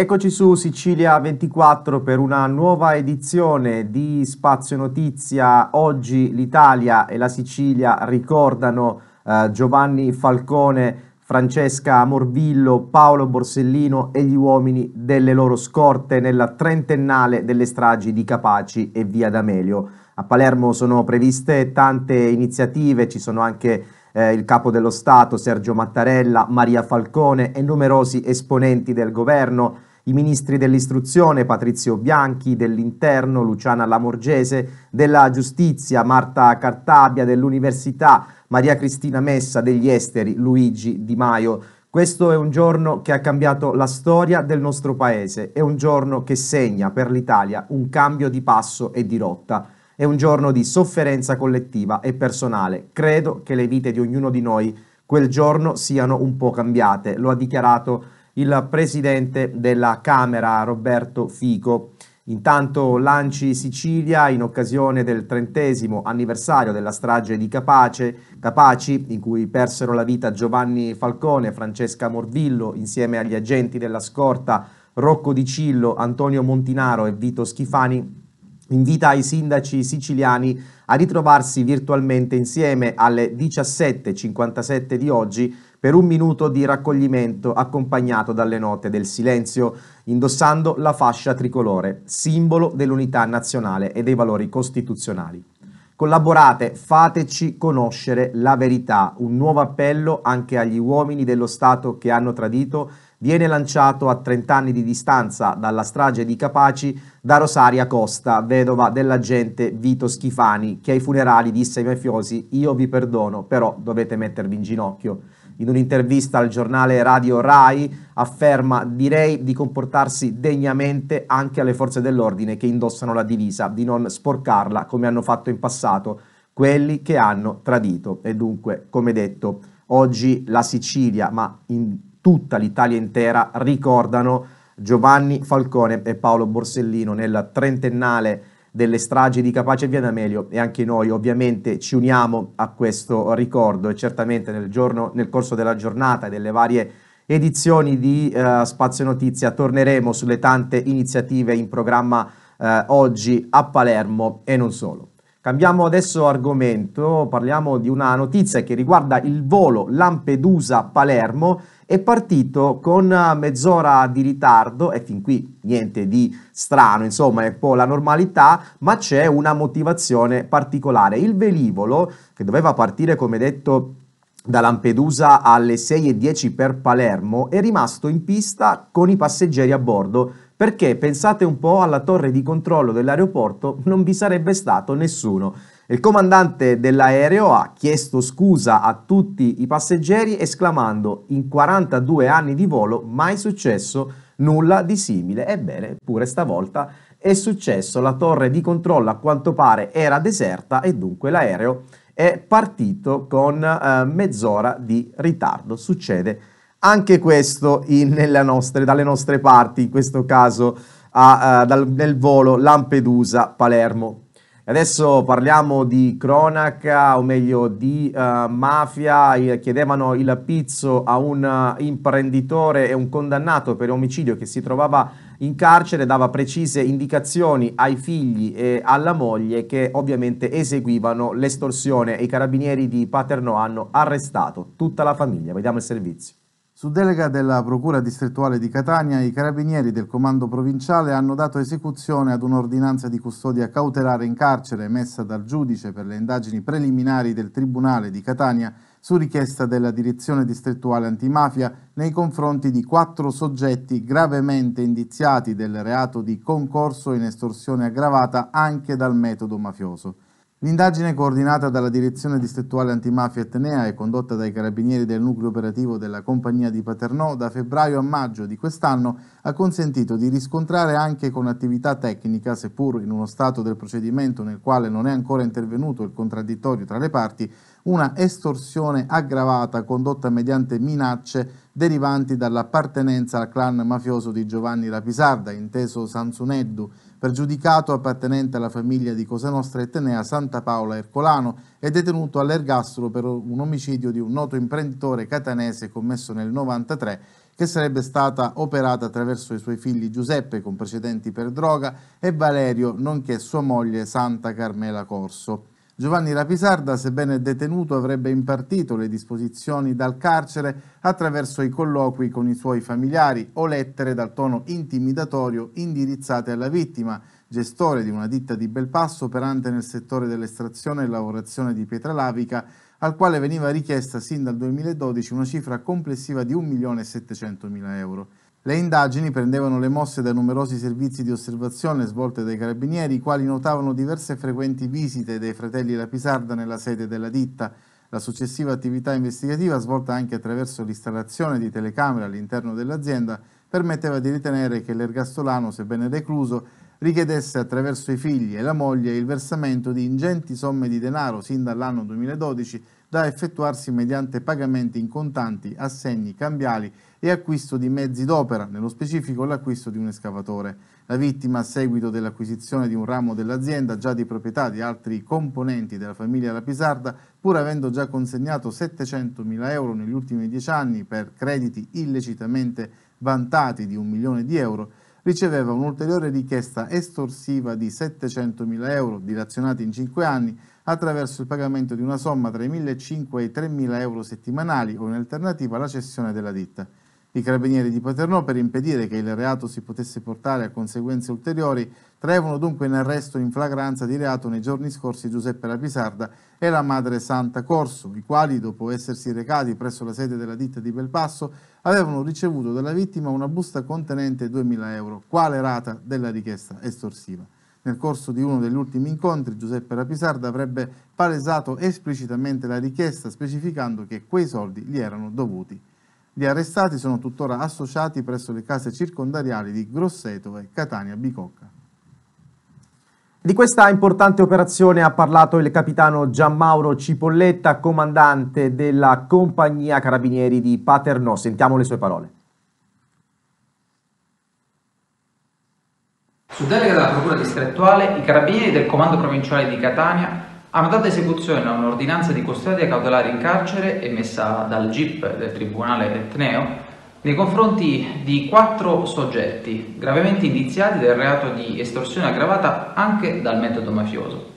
Eccoci su Sicilia 24 per una nuova edizione di Spazio Notizia. Oggi l'Italia e la Sicilia ricordano eh, Giovanni Falcone, Francesca Morvillo, Paolo Borsellino e gli uomini delle loro scorte nella trentennale delle stragi di Capaci e Via D'Amelio. A Palermo sono previste tante iniziative, ci sono anche eh, il capo dello Stato Sergio Mattarella, Maria Falcone e numerosi esponenti del governo i ministri dell'istruzione Patrizio Bianchi, dell'interno Luciana Lamorgese, della giustizia Marta Cartabia, dell'università Maria Cristina Messa, degli esteri Luigi Di Maio. Questo è un giorno che ha cambiato la storia del nostro paese, è un giorno che segna per l'Italia un cambio di passo e di rotta. È un giorno di sofferenza collettiva e personale. Credo che le vite di ognuno di noi quel giorno siano un po' cambiate, lo ha dichiarato il presidente della Camera Roberto Fico. Intanto Lanci Sicilia, in occasione del trentesimo anniversario della strage di Capace, Capaci, in cui persero la vita Giovanni Falcone, Francesca Morvillo, insieme agli agenti della scorta Rocco Di Cillo, Antonio Montinaro e Vito Schifani, invita i sindaci siciliani a ritrovarsi virtualmente insieme alle 17.57 di oggi per un minuto di raccoglimento accompagnato dalle note del silenzio, indossando la fascia tricolore, simbolo dell'unità nazionale e dei valori costituzionali. Collaborate, fateci conoscere la verità. Un nuovo appello anche agli uomini dello Stato che hanno tradito viene lanciato a 30 anni di distanza dalla strage di Capaci da Rosaria Costa, vedova dell'agente Vito Schifani, che ai funerali disse ai mafiosi io vi perdono, però dovete mettervi in ginocchio in un'intervista al giornale Radio Rai, afferma direi di comportarsi degnamente anche alle forze dell'ordine che indossano la divisa, di non sporcarla come hanno fatto in passato quelli che hanno tradito. E dunque, come detto, oggi la Sicilia, ma in tutta l'Italia intera, ricordano Giovanni Falcone e Paolo Borsellino nel trentennale delle stragi di Capace e Via D'Amelio e anche noi ovviamente ci uniamo a questo ricordo e certamente nel, giorno, nel corso della giornata e delle varie edizioni di eh, Spazio Notizia torneremo sulle tante iniziative in programma eh, oggi a Palermo e non solo. Cambiamo adesso argomento, parliamo di una notizia che riguarda il volo Lampedusa-Palermo. È partito con mezz'ora di ritardo e fin qui niente di strano, insomma è un po' la normalità, ma c'è una motivazione particolare. Il velivolo, che doveva partire come detto da Lampedusa alle 6.10 per Palermo, è rimasto in pista con i passeggeri a bordo perché pensate un po' alla torre di controllo dell'aeroporto, non vi sarebbe stato nessuno. Il comandante dell'aereo ha chiesto scusa a tutti i passeggeri esclamando in 42 anni di volo mai successo nulla di simile. Ebbene, pure stavolta è successo, la torre di controllo a quanto pare era deserta e dunque l'aereo è partito con eh, mezz'ora di ritardo. Succede anche questo in, nostre, dalle nostre parti, in questo caso a, a, dal, nel volo Lampedusa-Palermo. Adesso parliamo di cronaca, o meglio di uh, mafia, chiedevano il pizzo a un eh, imprenditore e un condannato per omicidio che si trovava in carcere, dava precise indicazioni ai figli e alla moglie che ovviamente eseguivano l'estorsione e i carabinieri di Paternò hanno arrestato tutta la famiglia. Vediamo il servizio. Su delega della Procura distrettuale di Catania, i carabinieri del comando provinciale hanno dato esecuzione ad un'ordinanza di custodia cautelare in carcere emessa dal giudice per le indagini preliminari del Tribunale di Catania su richiesta della direzione distrettuale antimafia nei confronti di quattro soggetti gravemente indiziati del reato di concorso in estorsione aggravata anche dal metodo mafioso. L'indagine coordinata dalla Direzione Distrettuale Antimafia Etnea e condotta dai carabinieri del nucleo operativo della compagnia di Paternò da febbraio a maggio di quest'anno ha consentito di riscontrare anche con attività tecnica, seppur in uno stato del procedimento nel quale non è ancora intervenuto il contraddittorio tra le parti, una estorsione aggravata condotta mediante minacce derivanti dall'appartenenza al clan mafioso di Giovanni Rapisarda, inteso Sansuneddu, pregiudicato appartenente alla famiglia di Cosa Nostra Etnea Santa Paola Ercolano e detenuto all'ergastolo per un omicidio di un noto imprenditore catanese commesso nel 93 che sarebbe stata operata attraverso i suoi figli Giuseppe con precedenti per droga e Valerio nonché sua moglie Santa Carmela Corso. Giovanni Rapisarda, sebbene detenuto, avrebbe impartito le disposizioni dal carcere attraverso i colloqui con i suoi familiari o lettere dal tono intimidatorio indirizzate alla vittima, gestore di una ditta di Belpasso operante nel settore dell'estrazione e lavorazione di pietra lavica, al quale veniva richiesta sin dal 2012 una cifra complessiva di 1.700.000 euro. Le indagini prendevano le mosse da numerosi servizi di osservazione svolte dai carabinieri, i quali notavano diverse frequenti visite dei fratelli Lapisarda nella sede della ditta. La successiva attività investigativa, svolta anche attraverso l'installazione di telecamere all'interno dell'azienda, permetteva di ritenere che l'ergastolano, sebbene recluso, richiedesse attraverso i figli e la moglie il versamento di ingenti somme di denaro sin dall'anno 2012 da effettuarsi mediante pagamenti in contanti, assegni, cambiali e acquisto di mezzi d'opera, nello specifico l'acquisto di un escavatore. La vittima, a seguito dell'acquisizione di un ramo dell'azienda già di proprietà di altri componenti della famiglia Lapisarda, pur avendo già consegnato 700 mila euro negli ultimi dieci anni per crediti illecitamente vantati di un milione di euro, riceveva un'ulteriore richiesta estorsiva di 700 mila euro, dilazionati in 5 anni, attraverso il pagamento di una somma tra i 1.500 e i 3.000 euro settimanali o in alternativa alla cessione della ditta i carabinieri di Paternò per impedire che il reato si potesse portare a conseguenze ulteriori, traevano dunque in arresto in flagranza di reato nei giorni scorsi Giuseppe Lapisarda e la madre Santa Corso, i quali, dopo essersi recati presso la sede della ditta di Belpasso, avevano ricevuto dalla vittima una busta contenente 2.000 euro, quale rata della richiesta estorsiva. Nel corso di uno degli ultimi incontri Giuseppe Rapisarda avrebbe palesato esplicitamente la richiesta specificando che quei soldi gli erano dovuti. Gli arrestati sono tuttora associati presso le case circondariali di Grosseto e Catania Bicocca. Di questa importante operazione ha parlato il capitano Gianmauro Cipolletta, comandante della compagnia carabinieri di Paternò. Sentiamo le sue parole. Su delega della Procura distrettuale, i carabinieri del Comando Provinciale di Catania hanno dato esecuzione a un'ordinanza di custodia cautelare in carcere emessa dal GIP del Tribunale Etneo nei confronti di quattro soggetti gravemente indiziati del reato di estorsione aggravata anche dal metodo mafioso.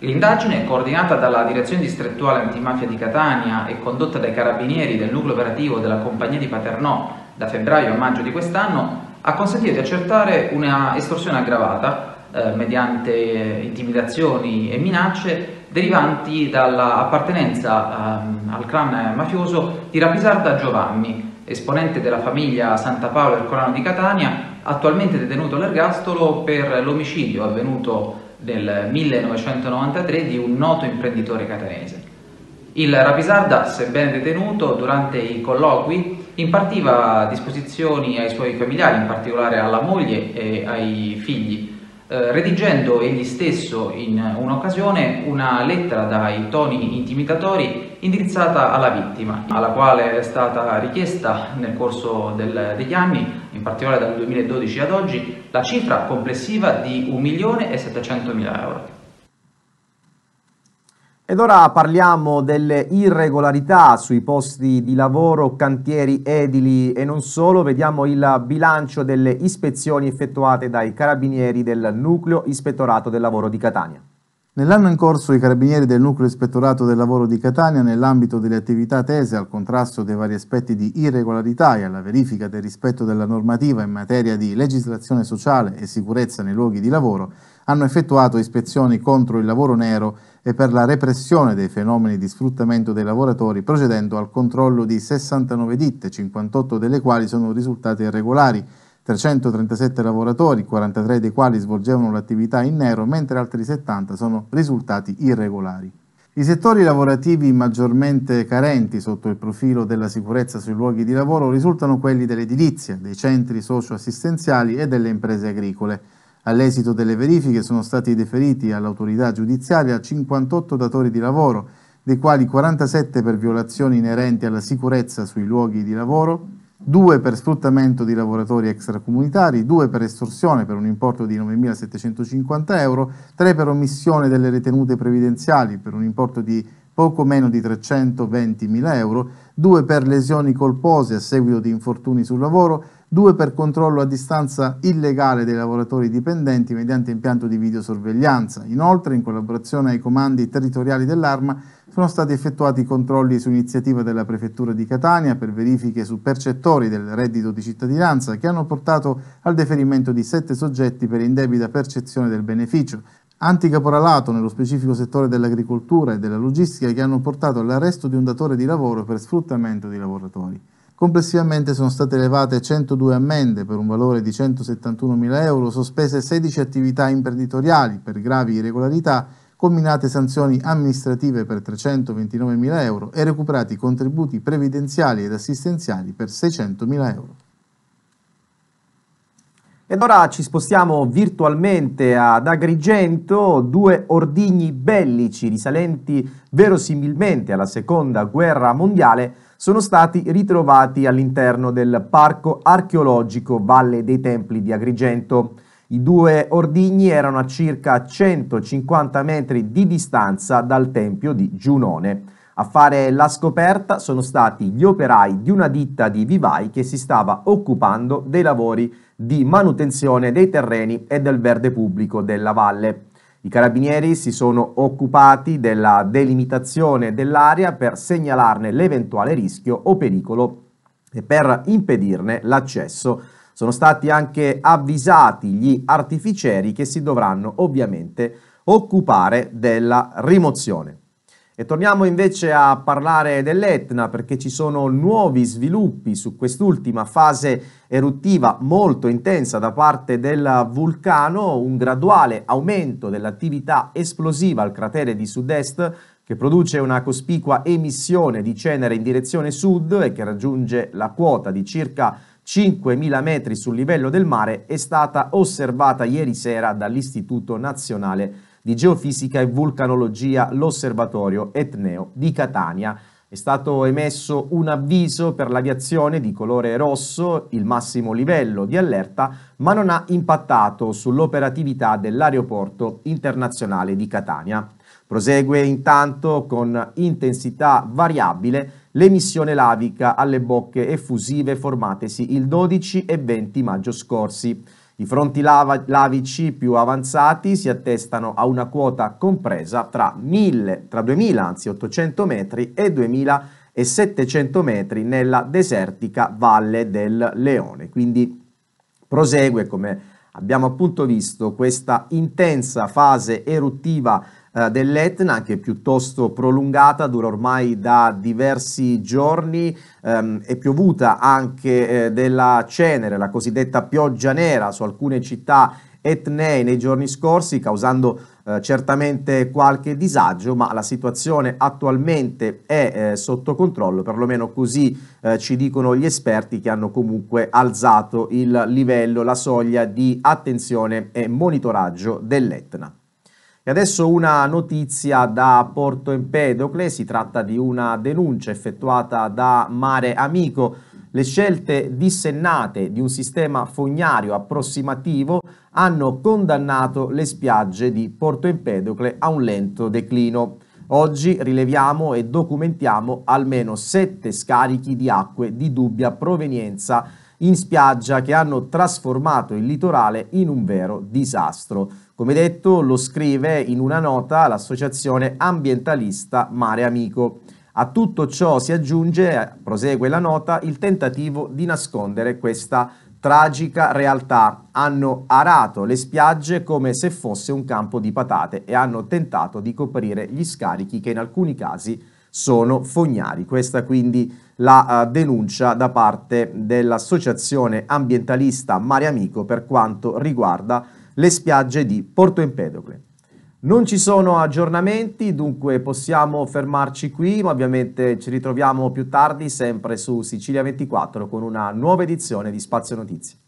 L'indagine, coordinata dalla Direzione Distrettuale Antimafia di Catania e condotta dai carabinieri del nucleo operativo della compagnia di Paternò da febbraio a maggio di quest'anno, ha consentito di accertare una estorsione aggravata eh, mediante eh, intimidazioni e minacce derivanti dall'appartenenza ehm, al clan mafioso di Rapisarda Giovanni, esponente della famiglia Santa Paolo Ercolano di Catania, attualmente detenuto all'ergastolo per l'omicidio avvenuto nel 1993 di un noto imprenditore catanese. Il Rapisarda, sebbene detenuto, durante i colloqui impartiva disposizioni ai suoi familiari, in particolare alla moglie e ai figli, eh, redigendo egli stesso in un'occasione una lettera dai toni intimidatori indirizzata alla vittima, alla quale è stata richiesta nel corso del, degli anni, in particolare dal 2012 ad oggi, la cifra complessiva di 1.700.000 euro. Ed ora parliamo delle irregolarità sui posti di lavoro, cantieri edili e non solo. Vediamo il bilancio delle ispezioni effettuate dai carabinieri del Nucleo Ispettorato del Lavoro di Catania. Nell'anno in corso i carabinieri del Nucleo Ispettorato del Lavoro di Catania, nell'ambito delle attività tese al contrasto dei vari aspetti di irregolarità e alla verifica del rispetto della normativa in materia di legislazione sociale e sicurezza nei luoghi di lavoro, hanno effettuato ispezioni contro il lavoro nero e per la repressione dei fenomeni di sfruttamento dei lavoratori, procedendo al controllo di 69 ditte, 58 delle quali sono risultate irregolari, 337 lavoratori, 43 dei quali svolgevano l'attività in nero, mentre altri 70 sono risultati irregolari. I settori lavorativi maggiormente carenti sotto il profilo della sicurezza sui luoghi di lavoro risultano quelli dell'edilizia, dei centri socio-assistenziali e delle imprese agricole. All'esito delle verifiche sono stati deferiti all'autorità giudiziaria 58 datori di lavoro, dei quali 47 per violazioni inerenti alla sicurezza sui luoghi di lavoro, 2 per sfruttamento di lavoratori extracomunitari, 2 per estorsione per un importo di 9.750 euro, 3 per omissione delle ritenute previdenziali per un importo di poco meno di 320.000 euro, 2 per lesioni colpose a seguito di infortuni sul lavoro, due per controllo a distanza illegale dei lavoratori dipendenti mediante impianto di videosorveglianza. Inoltre, in collaborazione ai comandi territoriali dell'Arma, sono stati effettuati controlli su iniziativa della Prefettura di Catania per verifiche su percettori del reddito di cittadinanza che hanno portato al deferimento di sette soggetti per indebita percezione del beneficio, anticaporalato nello specifico settore dell'agricoltura e della logistica che hanno portato all'arresto di un datore di lavoro per sfruttamento di lavoratori. Complessivamente sono state elevate 102 ammende per un valore di 171.000 euro, sospese 16 attività imprenditoriali per gravi irregolarità, combinate sanzioni amministrative per 329.000 euro e recuperati contributi previdenziali ed assistenziali per 600.000 euro. Ed ora ci spostiamo virtualmente ad Agrigento, due ordigni bellici risalenti verosimilmente alla seconda guerra mondiale sono stati ritrovati all'interno del Parco archeologico Valle dei Templi di Agrigento. I due ordigni erano a circa 150 metri di distanza dal tempio di Giunone. A fare la scoperta sono stati gli operai di una ditta di vivai che si stava occupando dei lavori di manutenzione dei terreni e del verde pubblico della valle. I carabinieri si sono occupati della delimitazione dell'area per segnalarne l'eventuale rischio o pericolo e per impedirne l'accesso. Sono stati anche avvisati gli artificieri che si dovranno ovviamente occupare della rimozione. E torniamo invece a parlare dell'Etna perché ci sono nuovi sviluppi su quest'ultima fase eruttiva molto intensa da parte del vulcano, un graduale aumento dell'attività esplosiva al cratere di sud-est che produce una cospicua emissione di cenere in direzione sud e che raggiunge la quota di circa 5.000 metri sul livello del mare, è stata osservata ieri sera dall'Istituto Nazionale di di geofisica e vulcanologia l'osservatorio Etneo di Catania. È stato emesso un avviso per l'aviazione di colore rosso, il massimo livello di allerta, ma non ha impattato sull'operatività dell'aeroporto internazionale di Catania. Prosegue intanto con intensità variabile l'emissione lavica alle bocche effusive formatesi il 12 e 20 maggio scorsi. I fronti lava, lavici più avanzati si attestano a una quota compresa tra, mille, tra 2000, anzi 800 metri e 2700 metri nella desertica Valle del Leone. Quindi prosegue, come abbiamo appunto visto, questa intensa fase eruttiva eh, dell'Etna che è piuttosto prolungata, dura ormai da diversi giorni, ehm, è piovuta anche eh, della cenere, la cosiddetta pioggia nera su alcune città etnee nei giorni scorsi, causando eh, certamente qualche disagio, ma la situazione attualmente è eh, sotto controllo, perlomeno così eh, ci dicono gli esperti che hanno comunque alzato il livello, la soglia di attenzione e monitoraggio dell'Etna. E adesso una notizia da Porto Empedocle, si tratta di una denuncia effettuata da Mare Amico. Le scelte dissennate di un sistema fognario approssimativo hanno condannato le spiagge di Porto Empedocle a un lento declino. Oggi rileviamo e documentiamo almeno sette scarichi di acque di dubbia provenienza in spiaggia che hanno trasformato il litorale in un vero disastro. Come detto, lo scrive in una nota l'associazione ambientalista Mare Amico. A tutto ciò si aggiunge, prosegue la nota, il tentativo di nascondere questa tragica realtà. Hanno arato le spiagge come se fosse un campo di patate e hanno tentato di coprire gli scarichi che in alcuni casi sono fognari. Questa quindi è la uh, denuncia da parte dell'associazione ambientalista Mare Amico per quanto riguarda le spiagge di Porto Empedocle. Non ci sono aggiornamenti, dunque possiamo fermarci qui, ma ovviamente ci ritroviamo più tardi sempre su Sicilia 24 con una nuova edizione di Spazio Notizie.